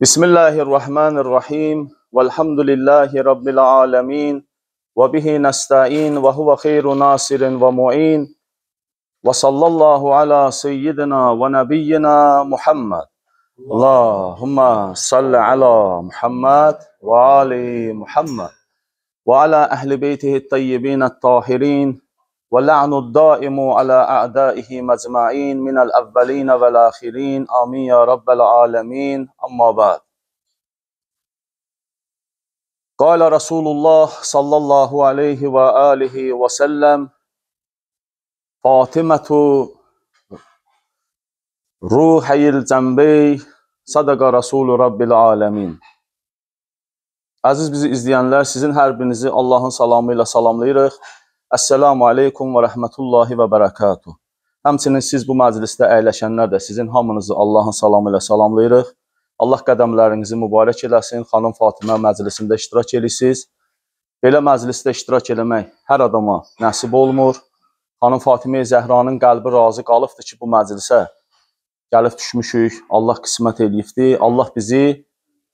بسم الله الرحمن الرحيم والحمد لله رب العالمين وبه نستعين وهو خير ناصر ومعين وصلى الله على سيدنا ونبينا محمد اللهم صل على محمد وعلى محمد وعلى أهل بيته الطيبين الطاهرين ولعن الدائم على أعدائه مجمعين من الأولين والآخرين آمين يا رب العالمين أما بعد قال رسول الله صلى الله عليه وآله وسلم فاطمة روحي الجنبي صدق رسول رب العالمين Əziz bizi izləyənlər, sizin hər birinizi Allahın salamı ilə salamlayırıq. Əssəlamu aleykum və rəhmətullahi və bərəkatuh. Həmçinin siz bu məclisdə əyləşənlər də sizin hamınızı Allahın salamı ilə salamlayırıq. Allah qədəmlərinizi mübarək eləsin. Xanım Fatimə məclisində iştirak edirsiniz. Belə məclisdə iştirak eləmək hər adama nəsib olmur. Xanım Fatimə Zəhranın qəlbi razı qalıbdı ki, bu məclisə gəlib düşmüşük. Allah qismət eləyibdi. Allah bizi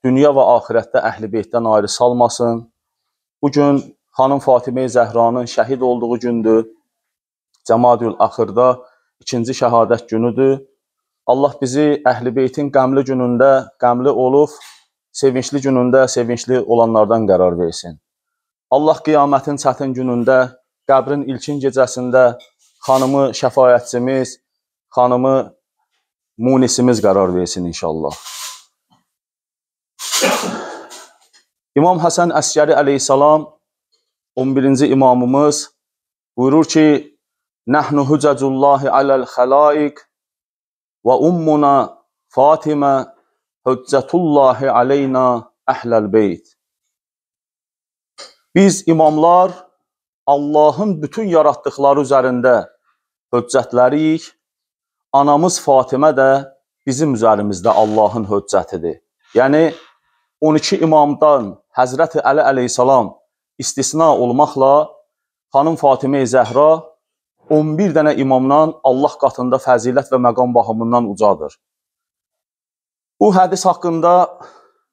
dünya və axirətdə əhl-i beytdən ayrı salmasın. Bu gün xanım Fatimə Zəhranın şəhid olduğu gündür. Cəmadül axırda ikinci şəhadət günüdür. Allah bizi Əhlibeytin qəmli günündə qəmli olub, sevincli günündə sevincli olanlardan qərar versin. Allah qiyamətin çətin günündə, qəbrin ilkin gecəsində xanımı şəfayətçimiz, xanımı munisimiz qərar versin inşallah. İmam Həsən Əskəri əleyhissalam 11-ci imamımız buyurur ki, Nəhnu hücəcullahi aləl xəlaik və ummuna Fatimə hüccətullahi aleynə əhləl beyt. Biz imamlar Allahın bütün yaratdıqları üzərində höccətləriyik. Anamız Fatimə də bizim üzərimizdə Allahın höccətidir. Yəni 12 imamdan Həzrəti Əli əleyhissalam istisna olmaqla xanım Fatimə Zəhra 11 dənə imamdan Allah qatında fəzilət və məqam baxımından ucadır. Bu hədis haqqında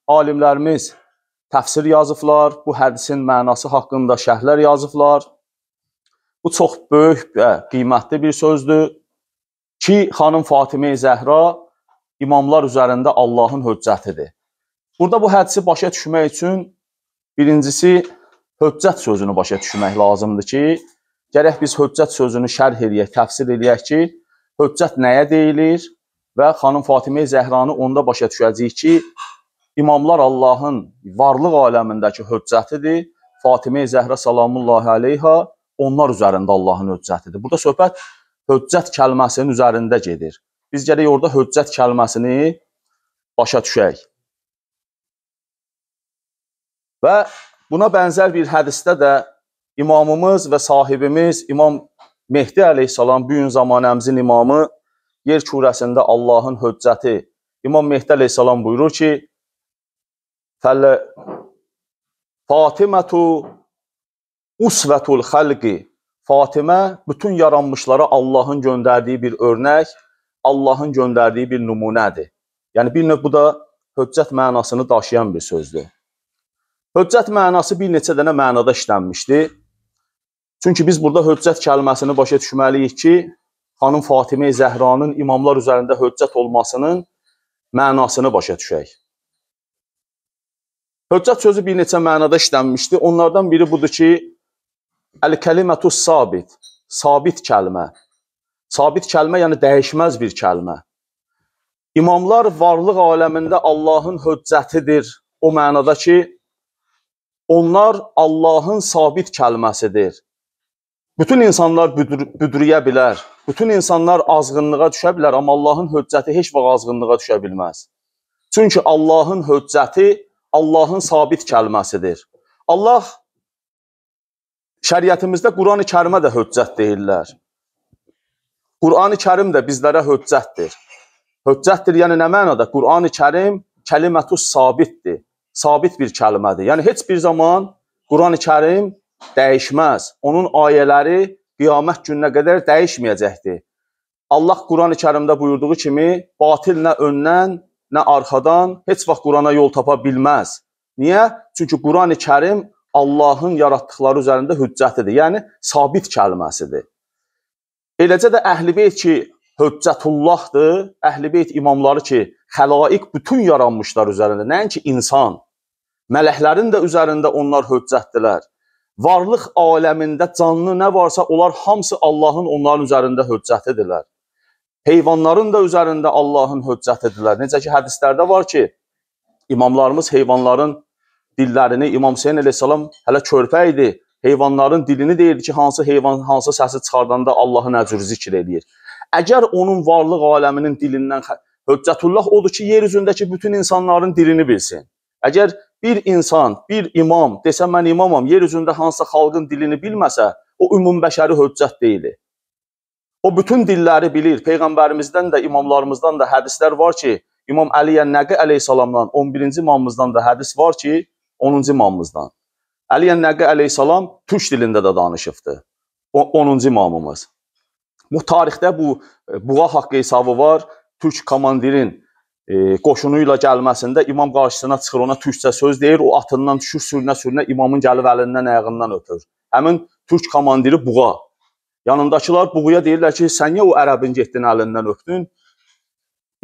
alimlərimiz təfsir yazıblar, bu hədisin mənası haqqında şərhlər yazıblar. Bu çox böyük və qiymətli bir sözdür ki, xanım Fatimə Zəhra imamlar üzərində Allahın höccətidir. Burada bu hədisi başa düşmək üçün birincisi höccət sözünü başa düşmək lazımdır ki, gərək biz höccət sözünü şərh eləyək, təfsir eləyək ki, höccət nəyə deyilir və xanım Fatimə Zəhranı onda başa düşəcəyik ki, imamlar Allahın varlıq aləmindəki höccətidir. Fatimə Zəhra salamullahi əleyha onlar üzərində Allahın höccətidir. Burada söhbət höccət kəlməsinin üzərində gedir. Biz gərək orada höccət kəlməsini başa düşək. Və Buna bənzər bir hədisdə də imamımız və sahibimiz İmam Mehdi əleyhissalam bu gün zamanəmizin imamı yer kürəsində Allahın höccəti İmam Mehdi əleyhissalam buyurur ki: "Fəl Fatimatu usvetul xalqi" Fatimə bütün yaranmışlara Allahın göndərdiyi bir örnək, Allahın göndərdiyi bir nümunədir. Yəni bir növ bu da höccət mənasını daşıyan bir sözdür. Höccət mənası bir neçə dənə mənada işlənmişdi. Çünki biz burada höccət kəlməsini başa düşməliyik ki, xanım Fatimə Zəhranın imamlar üzərində höccət olmasının mənasını başa düşək. Höccət sözü bir neçə mənada işlənmişdi. Onlardan biri budur ki, Əl-kəlimətus sabit, sabit kəlmə. Sabit kəlmə yəni dəyişməz bir kəlmə. İmamlar varlıq aləmində Allahın höccətidir. O mənada ki, Onlar Allahın sabit kəlməsidir. Bütün insanlar büdür, büdrüyə bilər, bütün insanlar azğınlığa düşə bilər, amma Allahın höccəti heç vaxt azğınlığa düşə bilməz. Çünki Allahın höccəti Allahın sabit kəlməsidir. Allah şəriətimizdə Qurani Kərimə də höccət deyirlər. Qurani Kərim də bizlərə höccətdir. Höccətdir, yəni nə mənada? Qurani Kərim kəlimətus sabitdir sabit bir kəlmədir. Yəni heç bir zaman Qurani-Kərim dəyişməz. Onun ayələri qiyamət gününə qədər dəyişməyəcəkdir. Allah Qurani-Kərimdə buyurduğu kimi, batil nə öndən, nə arxadan heç vaxt Qurana yol tapa bilməz. Niyə? Çünki Qurani-Kərim Allahın yaratdıqları üzərində hüccətidir. Yəni sabit kəlməsidir. Eləcə də Əhlibeyt ki, höccətullahdır, əhl-i beyt imamları ki, xəlaiq bütün yaranmışlar üzərində, nəinki insan, mələklərin də üzərində onlar höccətdilər. Varlıq aləmində canlı nə varsa, onlar hamısı Allahın onların üzərində höccətidirlər. Heyvanların da üzərində Allahın höccətidirlər. Necə ki, hədislərdə var ki, imamlarımız heyvanların dillərini, İmam Hüseyin əleyhissalam hələ körpə idi, heyvanların dilini deyirdi ki, hansı heyvan hansı səsi çıxardanda Allahı nə cür zikr eləyir. Əgər onun varlıq aləminin dilindən höccətullah odur ki, yer üzündəki bütün insanların dilini bilsin. Əgər bir insan, bir imam desə mən imamam, yer üzündə hansısa xalqın dilini bilməsə, o ümumbəşəri höccət deyil. O bütün dilləri bilir. Peyğəmbərimizdən də, imamlarımızdan da hədislər var ki, İmam Əliyə Nəqi əleyhissalamdan 11-ci imamımızdan da hədis var ki, 10-cu imamımızdan. Əliyə Nəqi əleyhissalam türk dilində də danışıbdı. 10-cu imamımız. Bu tarixdə bu e, Buğa haqqı hesabı var. Türk komandirin e, qoşunu ilə gəlməsində imam qarşısına çıxır, ona türkcə söz deyir, o atından düşür, sürünə-sürünə imamın gəlib əlindən, ayağından öpür. Həmin türk komandiri Buğa. Yanındakılar Buğaya deyirlər ki, sən niyə o ərəbin getdin əlindən öpdün?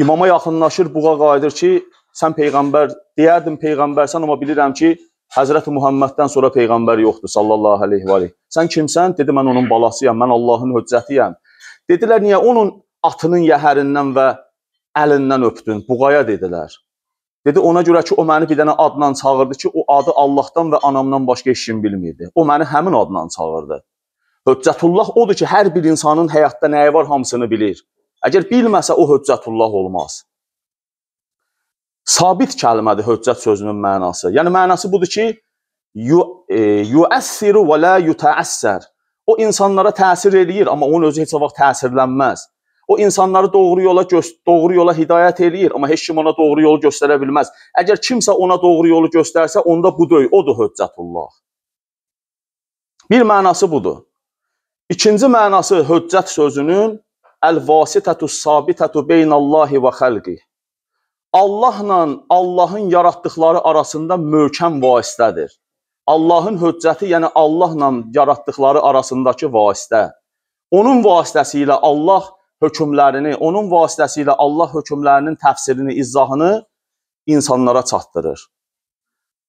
İmama yaxınlaşır, Buğa qayıdır ki, sən peyğəmbər deyərdin peyğəmbərsən, amma bilirəm ki, Həzrət Muhamməddən sonra peyğəmbər yoxdur sallallahu əleyhi və Sən kimsən? Dedi mən onun balasıyam, mən Allahın höccətiyəm. Dedilər, niyə onun atının yəhərindən və əlindən öpdün? Buğaya dedilər. Dedi, ona görə ki, o məni bir dənə adla çağırdı ki, o adı Allahdan və anamdan başqa işim bilmirdi. O məni həmin adla çağırdı. Höccətullah odur ki, hər bir insanın həyatda nəyi var hamısını bilir. Əgər bilməsə, o höccətullah olmaz. Sabit kəlmədir höccət sözünün mənası. Yəni, mənası budur ki, yu, e, yuəssiru və la yutəəssər. O insanlara təsir eləyir, amma onun özü heç vaxt təsirlənməz. O insanları doğru yola doğru yola hidayət eləyir, amma heç kim ona doğru yolu göstərə bilməz. Əgər kimsə ona doğru yolu göstərsə, onda bu döy, odur höccətullah. Bir mənası budur. İkinci mənası höccət sözünün əl-vasitətü sabitətü beynallahi və xəlqi. Allahla Allahın yaratdıkları arasında möhkəm vasitədir. Allahın höccəti, yəni Allahla yaratdıqları arasındakı vasitə. Onun vasitəsi ilə Allah hökmlərini, onun vasitəsi ilə Allah hökmlərinin təfsirini, izahını insanlara çatdırır.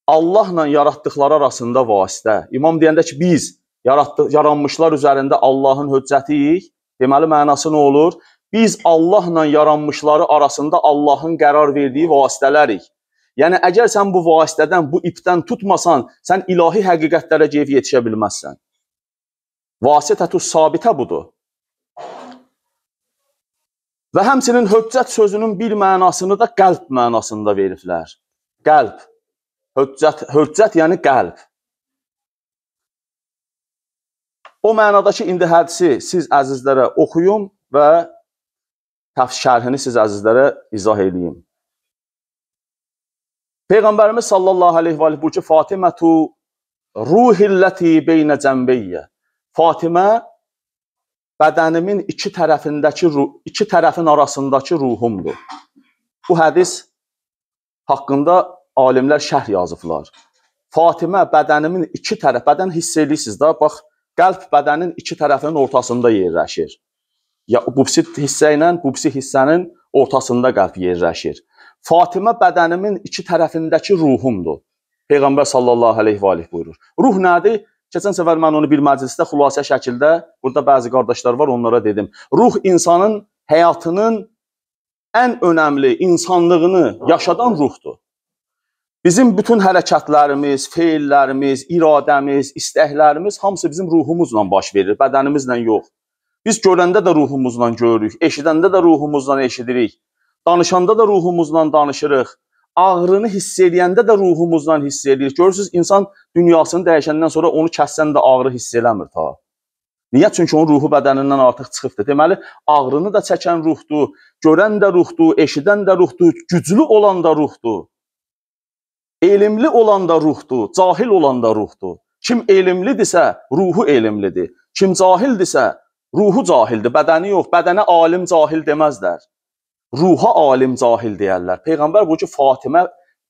Allahla yaratdıqları arasında vasitə. İmam deyəndə ki, biz yaratdıq, yaranmışlar üzərində Allahın höccətiyik, deməli mənası nə olur? Biz Allahla yaranmışları arasında Allahın qərar verdiyi vasitələrik. Yəni əgər sən bu vasitədən, bu ipdən tutmasan, sən ilahi həqiqətlərə geyib yetişə bilməzsən. Vasitətü sabitə budur. Və həmçinin höccət sözünün bir mənasını da qəlb mənasında veriblər. Qəlb. Höccət, höccət yəni qəlb. O mənada ki, indi hədisi siz əzizlərə oxuyum və şərhini siz əzizlərə izah edeyim. Peyğəmbərimiz sallallahu əleyhi və bu ki Fatimətu ruhilləti beynə cənbeyyə. Fatimə bədənimin iki tərəfindəki iki tərəfin arasındakı ruhumdur. Bu hədis haqqında alimlər şərh yazıblar. Fatimə bədənimin iki tərəf, bədən hiss eləyirsiniz də, bax, qəlb bədənin iki tərəfinin ortasında yerləşir. Ya bubsit hissə ilə bubsi hissənin ortasında qəlb yerləşir. Fatimə bədənimin iki tərəfindəki ruhumdur. Peyğəmbər sallallahu əleyhi və aleyh buyurur. Ruh nədir? Keçən səfər mən onu bir məclisdə xülasə şəkildə, burada bəzi qardaşlar var, onlara dedim. Ruh insanın həyatının ən önəmli insanlığını yaşadan ruhdur. Bizim bütün hərəkətlərimiz, feillərimiz, iradəmiz, istəklərimiz hamısı bizim ruhumuzla baş verir, bədənimizlə yox. Biz görəndə də ruhumuzla görürük, eşidəndə də ruhumuzla eşidirik. Danışanda da ruhumuzla danışırıq. Ağrını hiss eləyəndə də ruhumuzla hiss eləyirik. Görürsüz, insan dünyasını dəyişəndən sonra onu kəssən də ağrı hiss eləmir ta. Niyə? Çünki onun ruhu bədənindən artıq çıxıbdır. Deməli, ağrını da çəkən ruhdur, görən də ruhdur, eşidən də ruhdur, güclü olan da ruhdur. Elmli olan da ruhdur, cahil olan da ruhdur. Kim elmlidirsə, ruhu elmlidir. Kim cahildirsə, ruhu cahildir, bədəni yox. Bədənə alim cahil deməzlər ruha alim cahil deyərlər. Peyğəmbər bu ki, Fatimə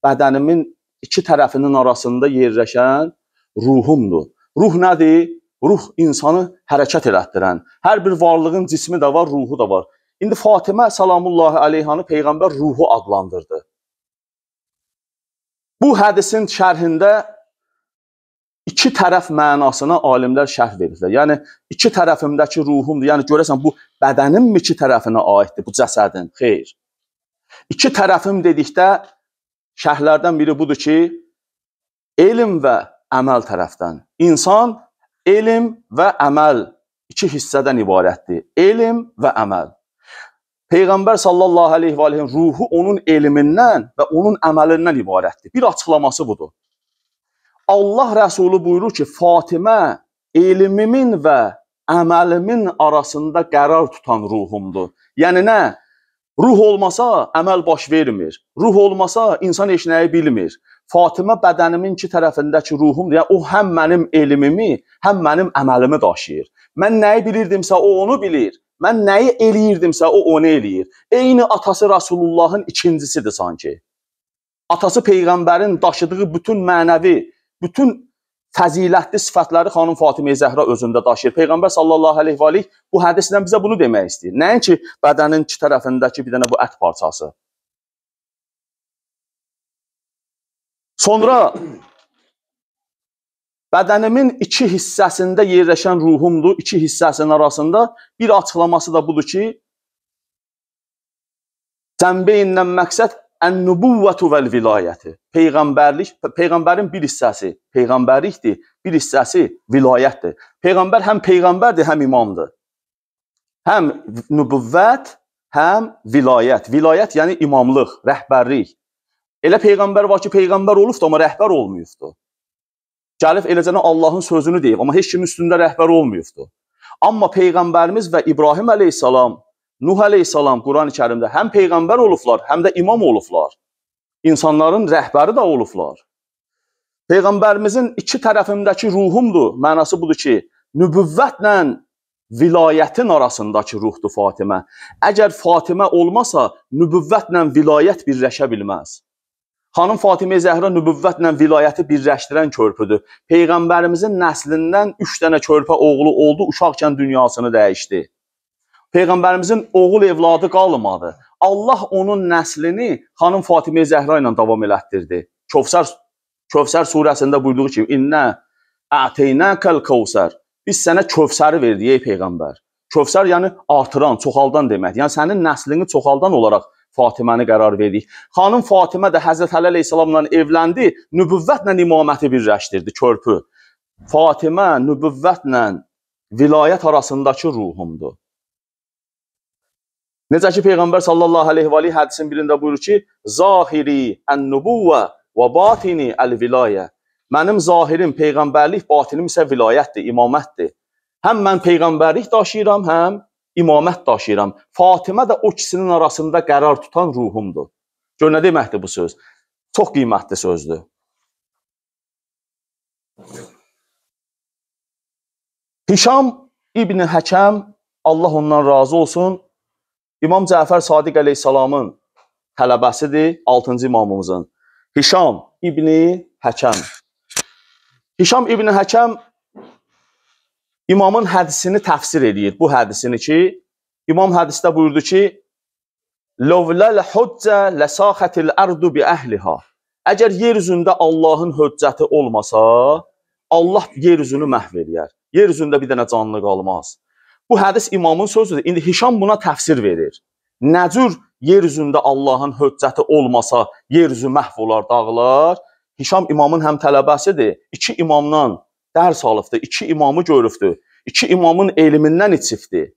bədənimin iki tərəfinin arasında yerləşən ruhumdur. Ruh nədir? Ruh insanı hərəkət elətdirən. Hər bir varlığın cismi də var, ruhu da var. İndi Fatimə salamullahi əleyhanı Peyğəmbər ruhu adlandırdı. Bu hədisin şərhində iki tərəf mənasına alimlər şərh veriblər. Yəni iki tərəfimdəki ruhumdur. Yəni görəsən bu bədənim iki tərəfinə aiddir bu cəsədin? Xeyr. İki tərəfim dedikdə şərhlərdən biri budur ki, elm və əməl tərəfdən. İnsan elm və əməl iki hissədən ibarətdir. Elm və əməl. Peyğəmbər sallallahu əleyhi və əleyhin ruhu onun elmindən və onun əməlindən ibarətdir. Bir açıqlaması budur. Allah rəsulu buyurur ki, Fatimə elmimin və əməlimin arasında qərar tutan ruhumdur. Yəni nə? Ruh olmasa əməl baş vermir. Ruh olmasa insan heç nəyi bilmir. Fatimə bədənimin iki tərəfindəki ruhumdur. Yəni o həm mənim elmimi, həm mənim əməlimi daşıyır. Mən nəyi bilirdimsə o onu bilir. Mən nəyi eləyirdimsə o onu eləyir. Eyni atası Rasulullahın ikincisidir sanki. Atası peyğəmbərin daşıdığı bütün mənəvi bütün fəzilətli sifətləri xanım Fatimeyə Zəhra özündə daşıyır. Peyğəmbər sallallahu əleyhi və aleyh bu hədisdən bizə bunu demək istəyir. Nəinki bədənin iki tərəfindəki bir dənə bu ət parçası. Sonra bədənimin iki hissəsində yerləşən ruhumdur, iki hissəsinin arasında bir açıqlaması da budur ki, Cənbeyinlə məqsəd Ən-nübüvvətu vəl-vilayəti. Peyğəmbərlik, peyğəmbərin bir hissəsi peyğəmbərlikdir, bir hissəsi vilayətdir. Peyğəmbər həm peyğəmbərdir, həm imamdır. Həm nübüvvət, həm vilayət. Vilayət yəni imamlıq, rəhbərlik. Elə peyğəmbər var ki, peyğəmbər olubdu, amma rəhbər olmayıbdı. Gəlib eləcənə Allahın sözünü deyib, amma heç kimin üstündə rəhbər olmayıbdı. Amma peyğəmbərimiz və İbrahim əleyhissalam Nuh əleyhissalam Qurani Kərimdə həm peyğəmbər olublar, həm də imam olublar. İnsanların rəhbəri də olublar. Peyğəmbərimizin iki tərəfimdəki ruhumdur. Mənası budur ki, nübüvvətlə vilayətin arasındakı ruhdur Fatimə. Əgər Fatimə olmasa, nübüvvətlə vilayət birləşə bilməz. Xanım Fatimə Zəhra nübüvvətlə vilayəti birləşdirən körpüdür. Peyğəmbərimizin nəslindən 3 dənə körpə oğlu oldu, uşaqkən dünyasını dəyişdi. Peyğəmbərimizin oğul evladı qalmadı. Allah onun nəslini xanım Fatimə Zəhra ilə davam elətdirdi. Kövsər Kövsər surəsində buyurduğu kimi innə əteyinəkəl kavsər. Biz sənə Kövsəri verdik ey peyğəmbər. Kövsər yəni artıran, çoxaldan deməkdir. Yəni sənin nəslini çoxaldan olaraq Fatiməni qərar verdik. Xanım Fatimə də Həzrət Əli əleyhissalamla evləndi, nübüvvətlə imaməti birləşdirdi, körpü. Fatimə nübüvvətlə vilayət arasındakı ruhumdur. Necə ki, Peyğəmbər sallallahu aleyhi və aleyhi hədisin birində buyurur ki, Zahiri ən-nubuvvə və batini əl-vilayə. Mənim zahirim peyğəmbərlik, batinim isə vilayətdir, imamətdir. Həm mən peyğəmbərlik daşıyıram, həm imamət daşıyıram. Fatimə də o ikisinin arasında qərar tutan ruhumdur. Gör nə deməkdir bu söz? Çox qiymətli sözdür. Hişam İbn Həkəm Allah ondan razı olsun İmam Cəfər Sadiq əleyhissalamın tələbəsidir 6-cı imamımızın. Hişam İbni Həkəm. Hişam İbni Həkəm imamın hədisini təfsir edir. Bu hədisini ki, imam hədisdə buyurdu ki, Lovləl hüccə ləsaxətil ərdu bi əhliha. Əgər yer üzündə Allahın höccəti olmasa, Allah yer üzünü məhv edər. Yer üzündə bir dənə canlı qalmaz. Bu hədis imamın sözüdür. İndi Hişam buna təfsir verir. Nəcür yer üzündə Allahın höccəti olmasa yer üzü məhv olar, dağılar. Hişam imamın həm tələbəsidir. İki imamdan dərs alıbdı, iki imamı görübdü. İki imamın elmindən içibdi.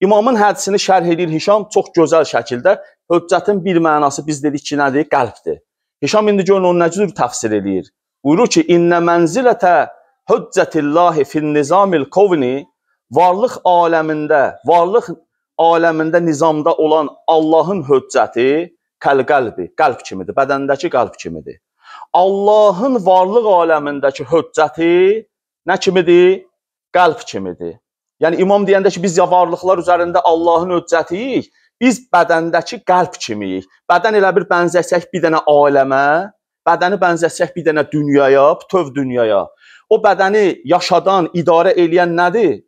İmamın hədisini şərh edir Hişam çox gözəl şəkildə. Höccətin bir mənası biz dedik ki, nədir? Qəlbdir. Hişam indi görün onu nəcür təfsir edir. Buyurur ki, "İnnə mənzilətə höccətillahi fin nizamil qovni" varlıq aləmində, varlıq aləmində nizamda olan Allahın höccəti kəl-qəlbi, qəlb kimidir, bədəndəki qəlb kimidir. Allahın varlıq aləmindəki höccəti nə kimidir? Qəlb kimidir. Yəni imam deyəndə ki, biz ya varlıqlar üzərində Allahın höccətiyik, biz bədəndəki qəlb kimiyik. Bədən elə bir bənzəsək bir dənə aləmə, bədəni bənzəsək bir dənə dünyaya, bütöv dünyaya. O bədəni yaşadan, idarə eləyən nədir?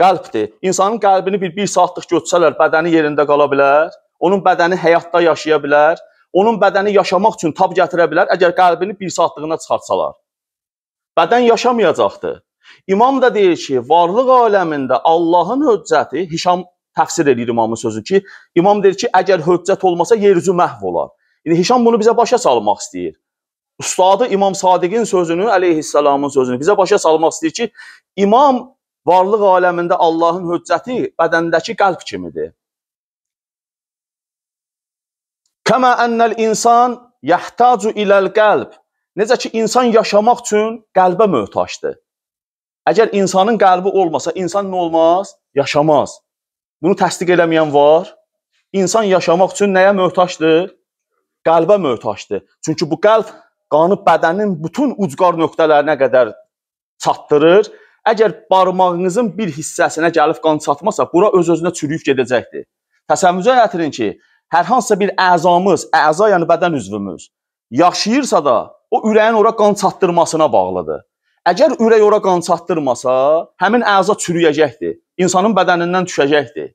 Qəlbdir. İnsanın qəlbini bir, bir saatlıq götürsələr, bədəni yerində qala bilər, onun bədəni həyatda yaşaya bilər, onun bədəni yaşamaq üçün tab gətirə bilər, əgər qəlbini bir saatlığına çıxartsalar. Bədən yaşamayacaqdır. İmam da deyir ki, varlıq aləmində Allahın höccəti, Hişam təfsir edir imamın sözü ki, imam deyir ki, əgər höccət olmasa yer üzü məhv olar. İndi Hişam bunu bizə başa salmaq istəyir. Ustadı İmam Sadiqin sözünü, əleyhissalamın sözünü bizə başa salmaq istəyir ki, imam Varlıq aləmində Allahın höccəti bədəndəki qəlb kimidir. Kəmə ennəl insan yəhtacu iləl qəlb. Necə ki, insan yaşamaq üçün qəlbə möhtaçdır. Əgər insanın qəlbi olmasa, insan nə olmaz? Yaşamaz. Bunu təsdiq eləməyən var. İnsan yaşamaq üçün nəyə möhtaçdır? Qəlbə möhtaçdır. Çünki bu qəlb qanı bədənin bütün ucqar nöqtələrinə qədər çatdırır Əgər barmağınızın bir hissəsinə gəlib qan çatmasa, bura öz-özünə çürüyüb gedəcəkdir. Təsəvvürcə gətirin ki, hər hansısa bir əzamız, əza yəni bədən üzvümüz yaşayırsa da, o ürəyin ora qan çatdırmasına bağlıdır. Əgər ürək ora qan çatdırmasa, həmin əza çürüyəcəkdir, insanın bədənindən düşəcəkdir.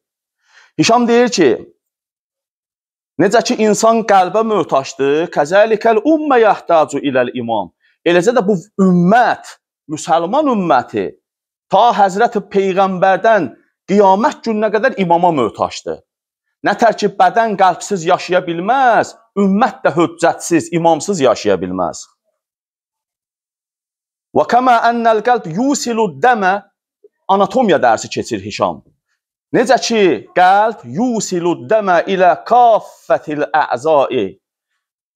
Hişam deyir ki, necə ki insan qəlbə möhtaçdır, kəzəlikəl ummə yahtacu iləl imam. Eləcə də bu ümmət müsəlman ümməti ta Həzrəti Peyğəmbərdən qiyamət gününə qədər imama möhtaçdır. Nətər ki, bədən qəlbsiz yaşaya bilməz, ümmət də höccətsiz, imamsız yaşaya bilməz. Və kəmə ənəl qəlb yusilu dəmə anatomiya dərsi keçir Hişam. Necə ki, qəlb yusilu dəmə ilə kaffətil əzai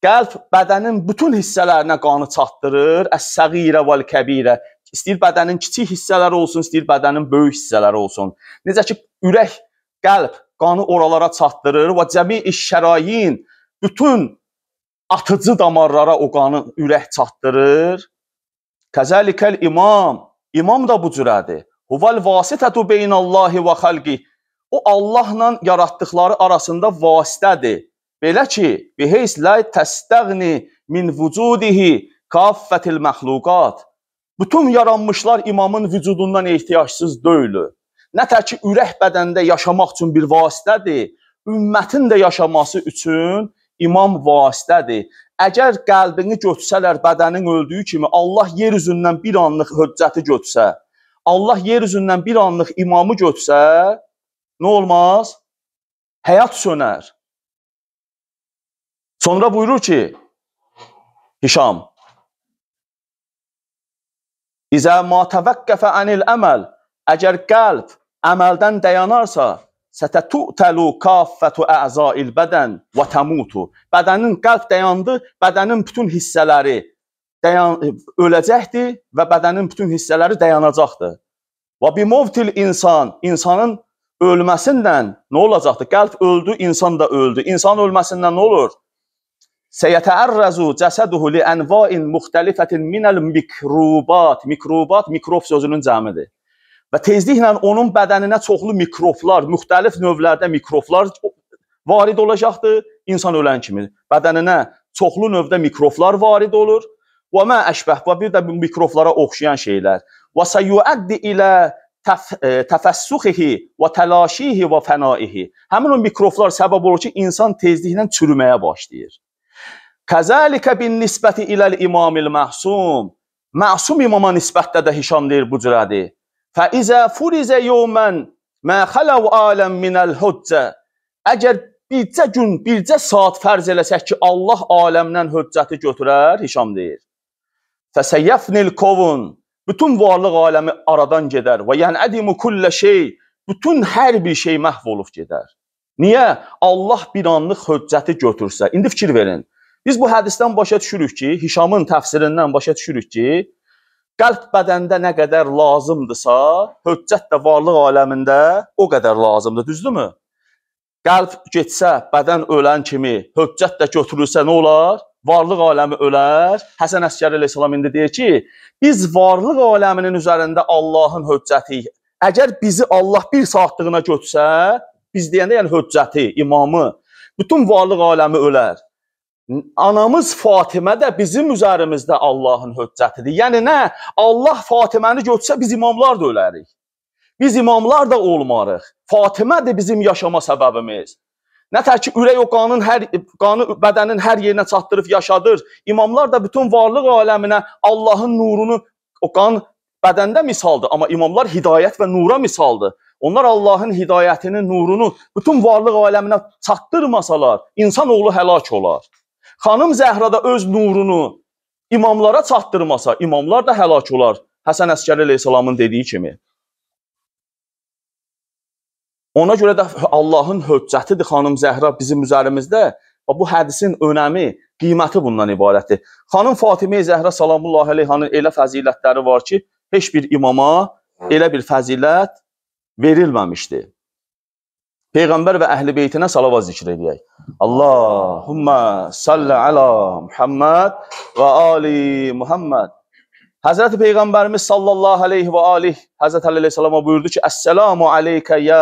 Qəlb bədənin bütün hissələrinə qanı çatdırır. Əs-səğirə vəl kəbirə. İstəyir bədənin kiçik hissələri olsun, istəyir bədənin böyük hissələri olsun. Necə ki ürək, qəlb qanı oralara çatdırır və cəmi şərayin bütün atıcı damarlara o qanı ürək çatdırır. Kəzəlikəl imam, imam da bu cürədir. Huval vasitətu beynallahi və xalqi. O Allahla yaratdıqları arasında vasitədir. Belə ki, biheys la təstəğni min vücudihi kaffətil məxluqat. Bütün yaranmışlar imamın vücudundan ehtiyacsız deyil. Nə tək ki, ürək bədəndə yaşamaq üçün bir vasitədir, ümmətin də yaşaması üçün imam vasitədir. Əgər qəlbini götürsələr bədənin öldüyü kimi, Allah yer üzündən bir anlıq höccəti götürsə, Allah yer üzündən bir anlıq imamı götürsə, nə olmaz? Həyat sönər. Sonra buyurur ki, Hişam, İzə ma təvəqqəfə anil əməl, əgər qəlb əməldən dayanarsa, sətətutəlu kaffətu əzail bədən və təmutu. Bədənin qəlb dayandı, bədənin bütün hissələri dayan öləcəkdir və bədənin bütün hissələri dayanacaqdır. Və bimovtil insan, insanın ölməsindən nə olacaqdır? Qəlb öldü, insan da öldü. İnsan ölməsindən nə olur? Səyətəərrəzu cəsəduhu li ənvain müxtəlifətin minəl mikrubat. Mikrubat mikrob sözünün cəmidir. Və tezliklə onun bədəninə çoxlu mikroblar, müxtəlif növlərdə mikroblar varid olacaqdır insan ölən kimi. Bədəninə çoxlu növdə mikroblar varid olur. Və mə əşbəh və bir də bu mikroblara oxşayan şeylər. Və səyuəddi ilə təf təfəssüxihi və təlaşihi və fənaihi. Həmin o mikroblar səbəb olur ki, insan tezliklə çürüməyə başlayır. Kəzəlikə bin nisbəti iləl imamil məhsum. Məsum imama nisbətdə də Hişam deyir bu cürədir. Fə izə furizə yevmən mə xələv aləm minəl hüccə. Əgər bircə gün, bircə saat fərz eləsək ki, Allah aləmdən hüccəti götürər, Hişam deyir. Fəsəyəfnil kovun. Bütün varlıq aləmi aradan gedər. Və yəni ədimu kullə şey. Bütün hər bir şey məhv olub gedər. Niyə? Allah bir anlıq hüccəti götürsə. İndi fikir verin. Biz bu hədisdən başa düşürük ki, Hişamın təfsirindən başa düşürük ki, qəlb bədəndə nə qədər lazımdırsa, höccət də varlıq aləmində o qədər lazımdır, düzdürmü? Qəlb getsə, bədən ölən kimi höccət də götürülsə nə olar? Varlıq aləmi ölər. Həsən Əsgər əleyhissalam indi deyir ki, biz varlıq aləminin üzərində Allahın höccətiyik. Əgər bizi Allah bir saatlığına götürsə, biz deyəndə yəni höccəti, imamı, bütün varlıq aləmi ölər. Anamız Fatimə də bizim üzərimizdə Allahın höccətidir. Yəni nə? Allah Fatiməni götürsə biz imamlar da ölərik. Biz imamlar da olmarıq. Fatimədir bizim yaşama səbəbimiz. Nə tək ki, ürək o qanın hər qanı bədənin hər yerinə çatdırıb yaşadır. İmamlar da bütün varlıq aləminə Allahın nurunu o qan bədəndə misaldır, amma imamlar hidayət və nura misaldır. Onlar Allahın hidayətinin nurunu bütün varlıq aləminə çatdırmasalar, insanoğlu həlak olar xanım Zəhra da öz nurunu imamlara çatdırmasa, imamlar da həlak olar. Həsən Əskəri əleyhissalamın dediyi kimi. Ona görə də Allahın höccətidir xanım Zəhra bizim üzərimizdə və bu hədisin önəmi, qiyməti bundan ibarətdir. Xanım Fatimə Zəhra sallallahu əleyhanın elə fəzilətləri var ki, heç bir imama elə bir fəzilət verilməmişdir. Peyğəmbər və əhl-i beytinə salavat zikr edək. Allahumma salli ala Muhammed və ali Muhammed. Həzrəti Peyğəmbərimiz sallallahu aleyhi və alih Həzrət Əli aleyhissalama buyurdu ki, Əssəlamu aleykə ya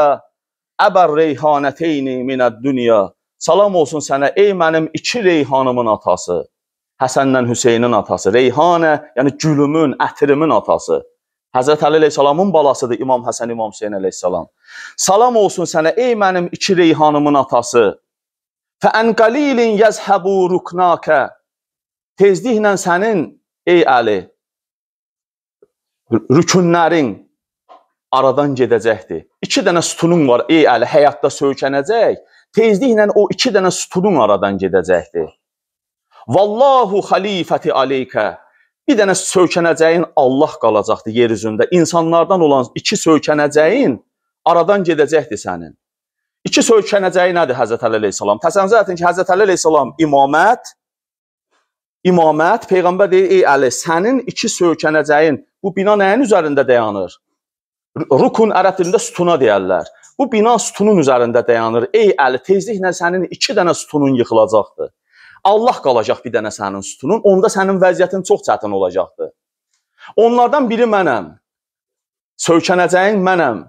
əbər reyhanəteyni minəd dünya. Salam olsun sənə, ey mənim iki reyhanımın atası. Həsənlə Hüseynin atası. Reyhanə, yəni gülümün, ətirimin atası. Həzrət Əli əleyhissalamın balasıdır İmam Həsən İmam Hüseyn əleyhissalam. Salam olsun sənə ey mənim iki reyhanımın atası. Fə ən qalilin yəzhəbu ruknakə. Tezliklə sənin ey Əli rükunlərin aradan gedəcəkdir. İki dənə sütunun var ey Əli həyatda söykənəcək. Tezliklə o iki dənə sütunun aradan gedəcəkdir. Vallahu xalifəti aleykə bir dənə söykənəcəyin Allah qalacaqdı yer üzündə. İnsanlardan olan iki söykənəcəyin aradan gedəcəkdi sənin. İki söykənəcəyi nədir Həzrət Əli Aleyhisselam? Təsəvvür edin ki, Həzrət Əli Aleyhisselam imamət, imamət, Peyğəmbər deyir, ey Əli, sənin iki söykənəcəyin, bu bina nəyin üzərində dayanır? Rukun ərəb dilində sütuna deyərlər. Bu bina sütunun üzərində dayanır. Ey Əli, tezliklə sənin iki dənə sütunun yıxılacaqdır. Allah qalacaq bir dənə sənin sütunun, onda sənin vəziyyətin çox çətin olacaqdır. Onlardan biri mənəm. Söykənəcəyin mənəm.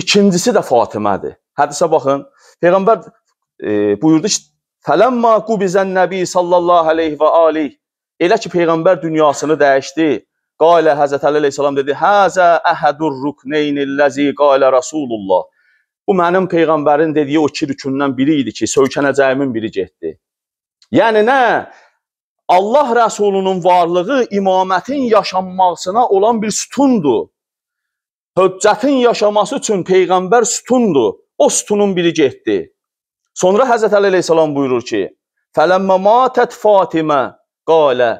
İkincisi də Fatimədir. Hədisə baxın. Peyğəmbər e, buyurdu ki, "Fələmmə qubizən nəbi sallallahu alayhi və alih" Elə ki peyğəmbər dünyasını dəyişdi. Qalə Həzrət Əli əleyhissalam dedi: "Həzə əhədur rukneynillazi qalə Rasulullah." Bu mənim peyğəmbərin dediyi o iki rükündən biri idi ki, söykənəcəyimin biri getdi. Yəni nə? Allah rəsulunun varlığı imamətin yaşanmasına olan bir sütundur. Höccətin yaşaması üçün peyğəmbər sütundur. O sütunun biri getdi. Sonra Həzrət Əli əleyhissalam buyurur ki: "Fələmmə matət Fatimə qalə"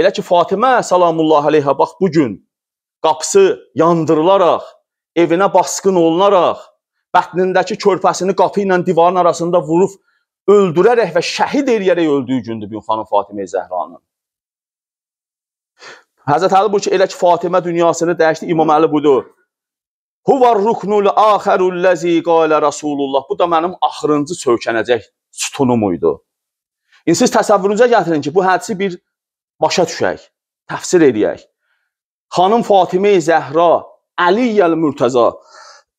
Elə ki Fatimə sallallahu əleyhə bax bu gün qapısı yandırılaraq, evinə basqın olunaraq, bətnindəki körpəsini qapı ilə divarın arasında vurub öldürərək və şəhid eləyərək öldüyü gündür Bin xanım Fatimə Zəhranın. Həzrət Əli bu ki, elə ki Fatimə dünyasını dəyişdi, İmam Əli budur. Huvar ruknul axərul ləzi qalə Rasulullah. Bu da mənim axırıncı söykənəcək sütunum idi. İndi siz təsəvvürünüzə gətirin ki, bu hədisi bir başa düşək, təfsir edək. Xanım Fatimə Zəhra, Əli Yəl Mürtəza,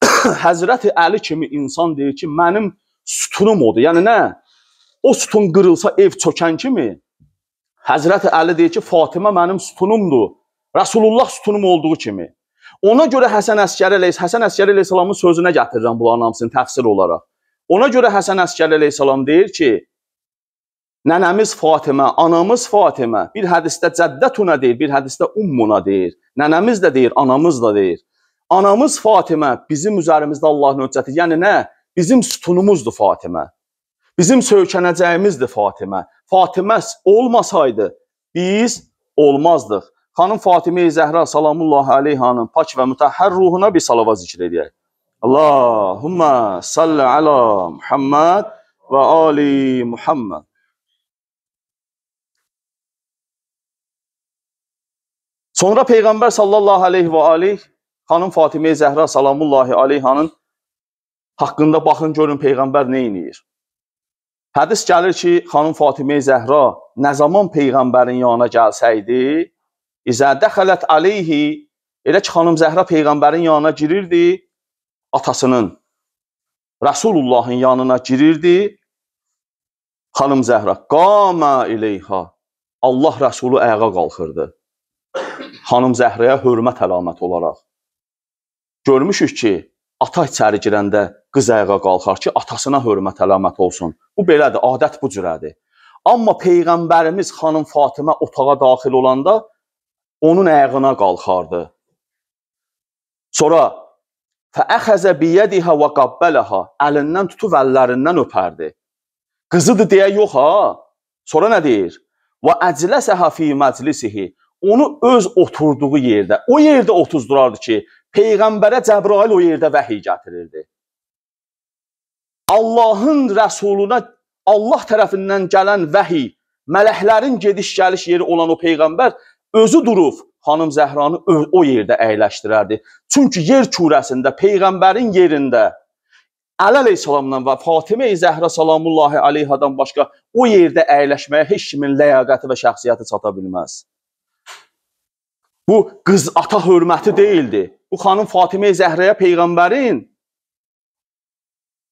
Həzrəti Əli kimi insan deyir ki, mənim sütunum odur. Yəni nə? O sütun qırılsa ev çökən kimi Həzrət Əli deyir ki, Fatimə mənim sütunumdur. Rasulullah sütunum olduğu kimi. Ona görə Həsən Əskəri Əleys Həsən Əskəri Əleyhissalamın sözünə gətirirəm bunların hamısını təfsir olaraq. Ona görə Həsən Əskəri Əleyhissalam deyir ki, Nənəmiz Fatimə, anamız Fatimə, bir hədisdə cəddətuna deyir, bir hədisdə ummuna deyir. Nənəmiz də deyir, anamız da deyir. Anamız Fatimə bizim üzərimizdə Allahın höccəti. Yəni nə? Bizim sütunumuzdur Fatimə. Bizim söykənəcəyimizdir Fatimə. Fatimə olmasaydı biz olmazdıq. Xanım Fatimə Zəhra salamullah əleyhanın pak və mütəhhər ruhuna bir salava zikr edək. Allahumma salli ala Muhammad və ali Muhammad. Sonra Peyğəmbər sallallahu əleyhi və aleyh xanım Fatimə Zəhra salamullahi əleyhanın haqqında baxın görün peyğəmbər nə eləyir. Hədis gəlir ki, xanım Fatimə Zəhra nə zaman peyğəmbərin yanına gəlsəydi, izə dəxələt aleyhi, elə ki xanım Zəhra peyğəmbərin yanına girirdi, atasının Rasulullahın yanına girirdi. Xanım Zəhra qama ileyha. Allah Rəsulu ayağa qalxırdı. Xanım Zəhraya hörmət əlaməti olaraq. Görmüşük ki, ata içəri girəndə qız ayağa qalxar ki, atasına hörmət əlamət olsun. Bu belədir, adət bu cürədir. Amma peyğəmbərimiz xanım Fatimə otağa daxil olanda onun ayağına qalxardı. Sonra fəəxəzə biyədihə və qabbələhə əlindən tutub əllərindən öpərdi. Qızıdır deyə yox ha. Sonra nə deyir? Və əcləsəhə fi məclisihi. Onu öz oturduğu yerdə, o yerdə otuzdurardı ki, Peyğəmbərə Cəbrail o yerdə vəhiy gətirirdi. Allahın rəsuluna Allah tərəfindən gələn vəhiy, mələhlərin gediş-gəliş yeri olan o peyğəmbər özü durub xanım Zəhranı o yerdə əyləşdirərdi. Çünki yer kürəsində, peyğəmbərin yerində Əli əleyhissalamdan və Fatimə-i Zəhra salamullahi aleyhadan başqa o yerdə əyləşməyə heç kimin ləyaqəti və şəxsiyyəti çata bilməz. Bu qız ata hörməti deyildi. Bu xanım Fatimə Zəhriyə peyğəmbərin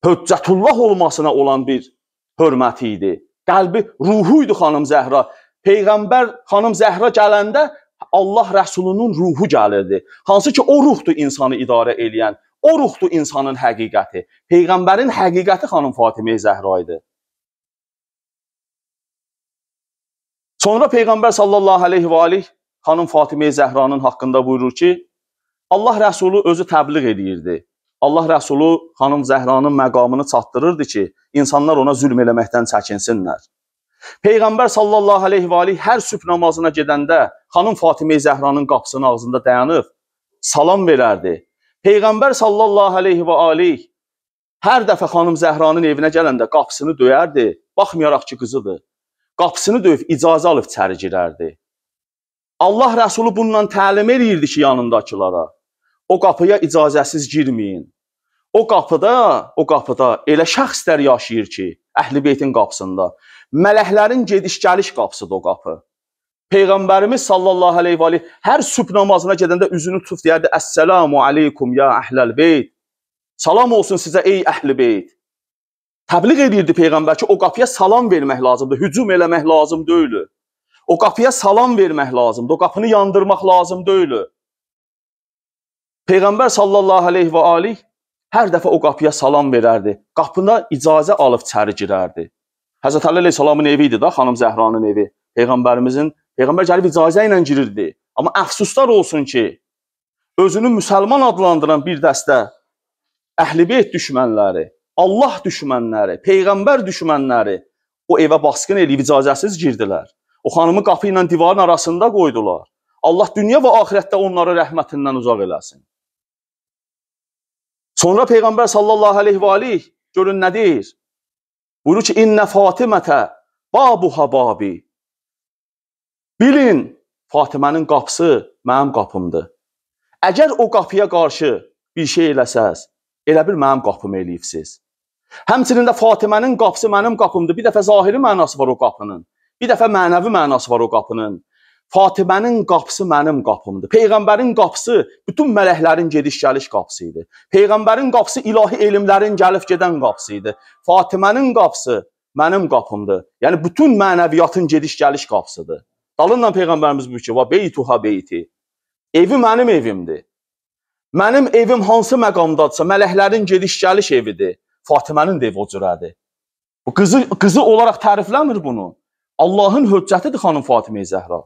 höccətullah olmasına olan bir hörməti idi. Qəlbi, ruhu idi xanım Zəhra. Peyğəmbər xanım Zəhra gələndə Allah Rəsulunun ruhu gəlirdi. Hansı ki, o ruhdur insanı idarə eləyən. O ruhdur insanın həqiqəti. Peyğəmbərin həqiqəti xanım Fatimə Zəhra idi. Sonra Peyğəmbər sallallahu əleyhi və aleyh xanım Fatimə Zəhranın haqqında buyurur ki, Allah Rəsulu özü təbliğ edirdi. Allah Rəsulu xanım Zəhranın məqamını çatdırırdı ki, insanlar ona zülm eləməkdən çəkinsinlər. Peyğəmbər sallallahu aleyhi və aleyh hər sübh namazına gedəndə xanım Fatimə Zəhranın qapısının ağzında dayanıb salam verərdi. Peyğəmbər sallallahu aleyhi və aleyh hər dəfə xanım Zəhranın evinə gələndə qapısını döyərdi, baxmayaraq ki, qızıdır. Qapısını döyüb icazə alıb içəri girərdi. Allah Rəsulu bununla təlim eləyirdi ki, yanındakılara. O qapıya icazəsiz girməyin. O qapıda, o qapıda elə şəxslər yaşayır ki, Əhl-i Beytin qapısında. Mələklərin gediş-gəliş qapısıdır o qapı. Peyğəmbərimiz sallallahu əleyhi və ali hər sübh namazına gedəndə üzünü tutub deyərdi: "Əsselamu aleykum ya əhləl beyt." Salam olsun sizə ey Əhl-i Beyt. Təbliğ edirdi peyğəmbər ki, o qapıya salam vermək lazımdır, hücum eləmək lazım deyil. O qapıya salam vermək lazımdır. O qapını yandırmaq lazım deyil. Peyğəmbər sallallahu aleyhi və aleyh hər dəfə o qapıya salam verərdi. Qapına icazə alıb içəri girərdi. Həzrət Əli əleyhissalamın evi idi da, xanım Zəhranın evi. Peyğəmbərimizin peyğəmbər gəlib icazə ilə girirdi. Amma əfsuslar olsun ki, özünü müsəlman adlandıran bir dəstə əhlibeyt düşmənləri, Allah düşmənləri, peyğəmbər düşmənləri o evə basqın eləyib icazəsiz girdilər. O xanımı qapı ilə divarın arasında qoydular. Allah dünya və axirətdə onları rəhmətindən uzaq eləsin. Sonra Peyğəmbər sallallahu aleyhi və aleyh görün nə deyir? Buyurur ki, İnnə Fatimətə babuha babi. Bilin, Fatimənin qapısı mənim qapımdır. Əgər o qapıya qarşı bir şey eləsəz, elə bil mənim qapımı eləyibsiz. Həmçinin də Fatimənin qapısı mənim qapımdır. Bir dəfə zahiri mənası var o qapının. Bir dəfə mənəvi mənası var o qapının. Fatimənin qapısı mənim qapımdır. Peyğəmbərin qapısı bütün mələklərin gediş-gəliş qapısı idi. Peyğəmbərin qapısı ilahi elmlərin gəlib-gedən qapısı idi. Fatimənin qapısı mənim qapımdır. Yəni bütün mənəviyyatın gediş-gəliş qapısıdır. Dalından peyğəmbərimiz buyurur ki: "Va beytuha beyti." Evi mənim evimdir. Mənim evim hansı məqamdadsa, mələklərin gediş-gəliş evidir. Fatimənin də evi o cürədir. Bu qızı qızı olaraq tərifləmir bunu. Allahın höccətidir xanım Fatimeyə Zəhra.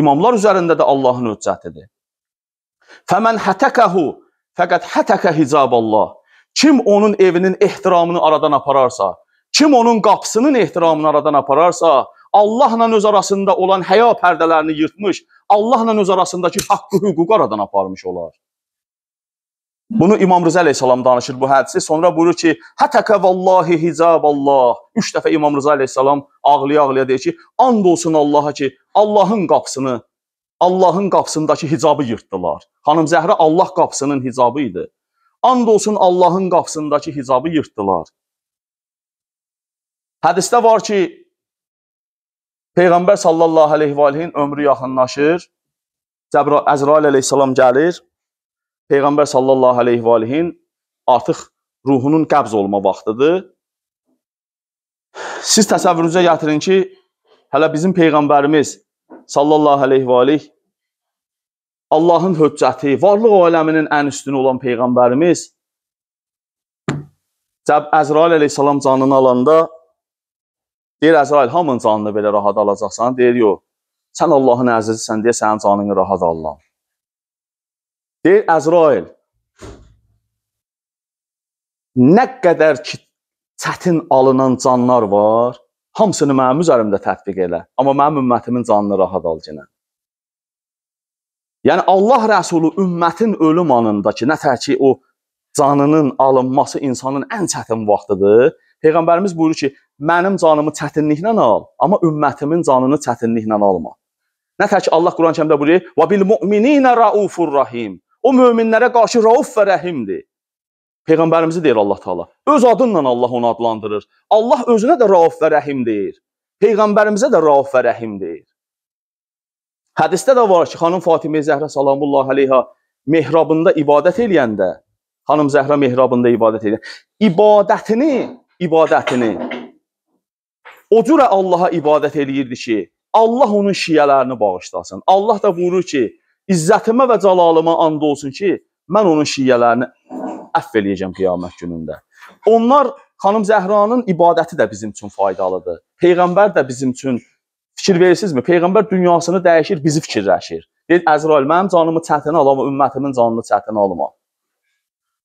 İmamlar üzərində də Allahın höccətidir. Fəmən hətəkəhu fəqət hətəkə hicaballah. Kim onun evinin ehtiramını aradan apararsa, kim onun qapısının ehtiramını aradan apararsa, Allahla öz arasında olan həya pərdələrini yırtmış, Allahla öz arasındakı haqqı hüququ aradan aparmış olar. Bunu İmam Rıza Aleyhisselam danışır bu hədisi. Sonra buyurur ki, Hətəkə vallahi hicaballah. Üç dəfə İmam Rıza Aleyhisselam ağlaya-ağlaya deyir ki, and olsun Allaha ki, Allahın qapısını, Allahın qapısındakı hicabı yırtdılar. Xanım Zəhra Allah qapısının hicabı idi. And olsun Allahın qapısındakı hicabı yırtdılar. Hədisdə var ki, Peyğəmbər sallallahu aleyhi və alihin ömrü yaxınlaşır, Cəbra Əzrail aleyhissalam gəlir, Peyğəmbər sallallahu əleyhi və alihin artıq ruhunun qəbz olma vaxtıdır. Siz təsəvvürünüzə gətirin ki, hələ bizim peyğəmbərimiz sallallahu əleyhi və alih Allahın höccəti, varlıq aləminin ən üstünü olan peyğəmbərimiz Cəb Əzrail əleyhissalam canını alanda deyir Əzrail hamının canını belə rahat alacaqsan, deyir yox. Sən Allahın əzizisən deyə sənin canını rahat alıram. Deyir Əzrail, nə qədər ki, çətin alınan canlar var, hamısını mənim üzərimdə tətbiq elə. Amma mənim ümmətimin canını rahat al cinə. Yəni Allah Rəsulu ümmətin ölüm anında ki, nə tək ki, o canının alınması insanın ən çətin vaxtıdır. Peyğəmbərimiz buyurur ki, mənim canımı çətinliklə al, amma ümmətimin canını çətinliklə alma. Nə tək ki, Allah Quran-Kərimdə buyurur: "Və bil mu'minina raufur rahim." O möminlərə qarşı rauf və rəhimdir. Peyğəmbərimizi deyir Allah Taala. Öz adından Allah onu adlandırır. Allah özünə də rauf və rəhim deyir. Peyğəmbərimizə də rauf və rəhim deyir. Hədisdə də var ki, xanım Fatimə Zəhra sallallahu əleyha mehrabında ibadət eləyəndə, xanım Zəhra mehrabında ibadət edir. İbadətini, ibadətini o cürə Allaha ibadət eləyirdi ki, Allah onun şiyələrini bağışlasın. Allah da buyurur ki, İzzətimə və cəlalıma and olsun ki, mən onun şiyələrini əff eləyəcəm qiyamət günündə. Onlar xanım Zəhranın ibadəti də bizim üçün faydalıdır. Peyğəmbər də bizim üçün fikir verirsinizmi? Peyğəmbər dünyasını dəyişir, bizi fikirləşir. Deyir, Əzrail, mənim canımı çətinə alma, ümmətimin canını çətinə alma.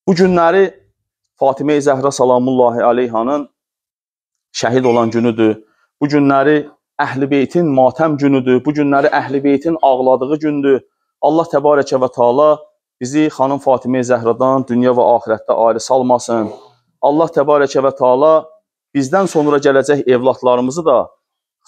Bu günləri Fatimə-i Zəhra salamullahi aleyhanın şəhid olan günüdür. Bu günləri Əhl-i Beytin matəm günüdür. Bu günləri Əhl-i Beytin ağladığı gündür. Allah təbarəkə və taala bizi xanım Fatimə Zəhradan dünya və axirətdə ayrı salmasın. Allah təbarəkə və taala bizdən sonra gələcək evladlarımızı da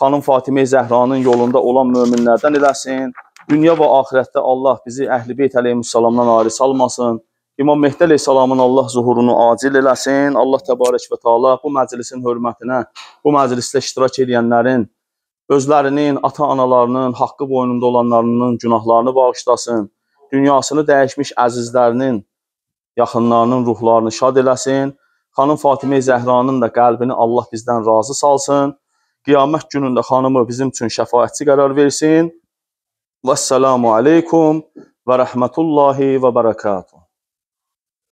xanım Fatimə Zəhranın yolunda olan möminlərdən eləsin. Dünya və axirətdə Allah bizi Əhlibeyt əleyhissalamdan ayrı salmasın. İmam Mehdi əleyhissalamın Allah zuhurunu acil eləsin. Allah təbarək və taala bu məclisin hörmətinə, bu məclisdə iştirak edənlərin özlərinin, ata-analarının, haqqı boynunda olanlarının günahlarını bağışlasın. Dünyasını dəyişmiş əzizlərinin, yaxınlarının ruhlarını şad eləsin. Xanım Fatimə Zəhranın da qəlbini Allah bizdən razı salsın. Qiyamət günündə xanımı bizim üçün şəfaətçi qərar versin. Vəssalamu aleykum və rəhmətullahi və bərəkatuhu.